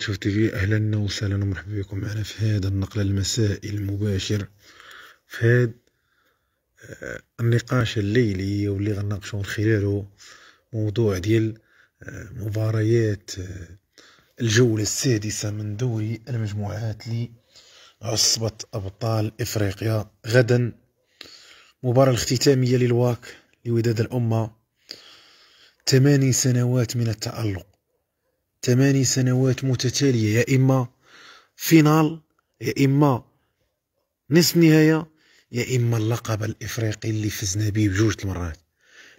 شوف تيفي اهلا وسهلا ومرحبا بكم معنا في هذا النقل المسائي المباشر في هذا آه، النقاش الليلي واللي غنناقشو من خلاله موضوع ديال آه، مباريات آه، الجولة السادسة من دوري المجموعات لعصبة أبطال إفريقيا غدا مباراة الاختتاميه للواك لوداد الأمة ثماني سنوات من التألق ثماني سنوات متتالية يا إما فينال يا إما نصف نهاية يا إما اللقب الإفريقي اللي فزنا به بجوج المرات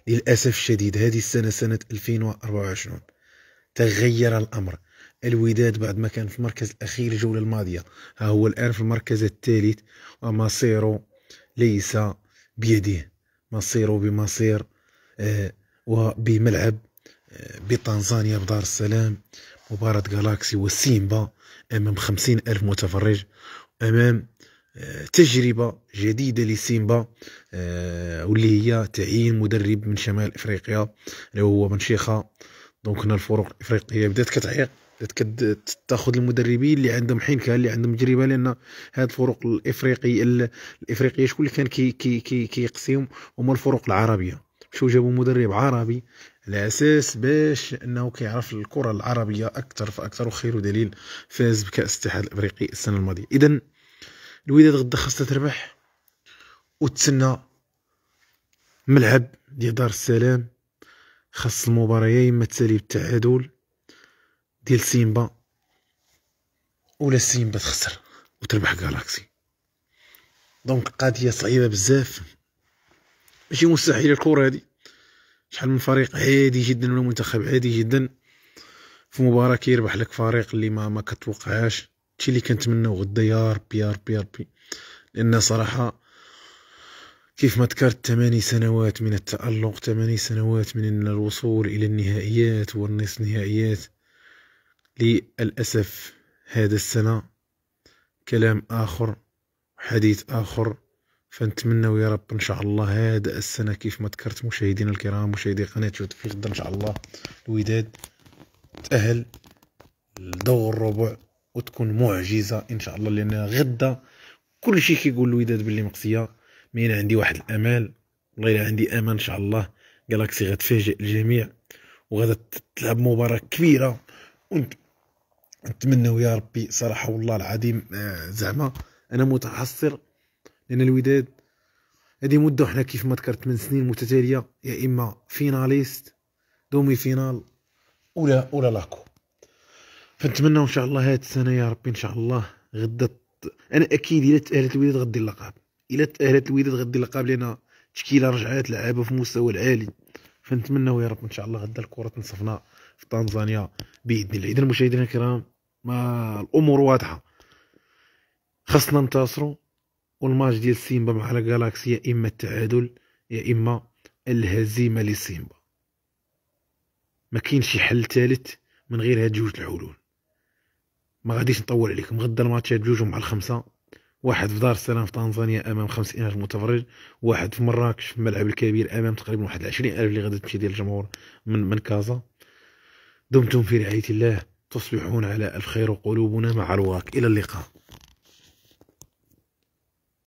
للأسف الشديد هذه السنة سنة 2024 تغير الأمر الوداد بعد ما كان في المركز الأخير الجولة الماضية ها هو الآن في المركز الثالث ومصيره ليس بيده مصيره بمصير آه، وبملعب بتنزانيا بدار السلام مباراة جالاكسي وسيمبا أمام خمسين ألف متفرج أمام آه، تجربة جديدة لسيمبا آه، واللي هي تعيين مدرب من شمال إفريقيا اللي هو منشيخة دونك هنا الفرق الإفريقية بدات كتعيق بدات تاخذ المدربين اللي عندهم حنكه اللي عندهم تجربه لان هاد الفرق الافريقي الافريقيه شكون اللي كان كي كي كي كيقسيهم هما الفرق العربيه شو جابوا مدرب عربي الاساس باش انه كيعرف الكره العربيه اكثر فاكثر وخير دليل فاز بكاس الاتحاد الافريقي السنه الماضيه اذا الوداد غدا خاصها تربح وتسنى ملعب ديال دار السلام خاص المباراه يا اما تسالي بالتعادل ديال سيمبا ولا سيمبا تخسر وتربح جالاكسي دونك قضيه صعيبه بزاف ماشي مستحيل الكره هذه شحال من فريق عادي جدا ولا منتخب عادي جدا في مباراه كيربح لك فريق اللي ما ما كتوقعهاش هادشي اللي كنتمناو غدا يا ربي يا ربي يا ربي لان صراحه كيف ما ذكرت ثماني سنوات من التألق ثماني سنوات من الوصول إلى النهائيات والنصف نهائيات للأسف هذا السنة كلام آخر حديث آخر فنتمناو يا رب ان شاء الله هذا السنه كيف ما ذكرت مشاهدينا الكرام مشاهدي قناه جود في غدا ان شاء الله الوداد تاهل لدور الربع وتكون معجزه ان شاء الله لان غدا كل شيء كيقول الوداد باللي مقصيه مي عندي واحد الامال والله الا عندي امان ان شاء الله جالاكسي غتفاجئ الجميع وغادا تلعب مباراه كبيره ونتمنوا يا ربي صراحه والله العظيم آه، زعما انا متحصر لان الوداد هذه مده وحنا كيف ما ذكرت من سنين متتاليه يا اما فيناليست دومي فينال ولا ولا لاكو فنتمنى ان شاء الله هذه السنه يا ربي ان شاء الله غدا انا اكيد الا تاهلت الوداد غدي اللقب الا تاهلت الوداد غدي اللقب لان تشكيله رجعات لعابه في مستوى العالي فنتمناو يا رب ان شاء الله غدا الكره تنصفنا في تنزانيا باذن الله اذا المشاهدين الكرام ما الامور واضحه خصنا ننتصروا والماتش ديال سيمبا مع الجالاكسي يا اما التعادل يا اما الهزيمه لسيمبا ما كاينش شي حل ثالث من غير هاد جوج الحلول ما غاديش نطول عليكم غدا الماتشات جوج مع الخمسه واحد في دار السلام في تنزانيا امام 50000 متفرج واحد في مراكش في الملعب الكبير امام تقريبا واحد 20000 اللي غادي تمشي ديال الجمهور من من كازا دمتم في رعايه الله تصبحون على الخير وقلوبنا مع الواك الى اللقاء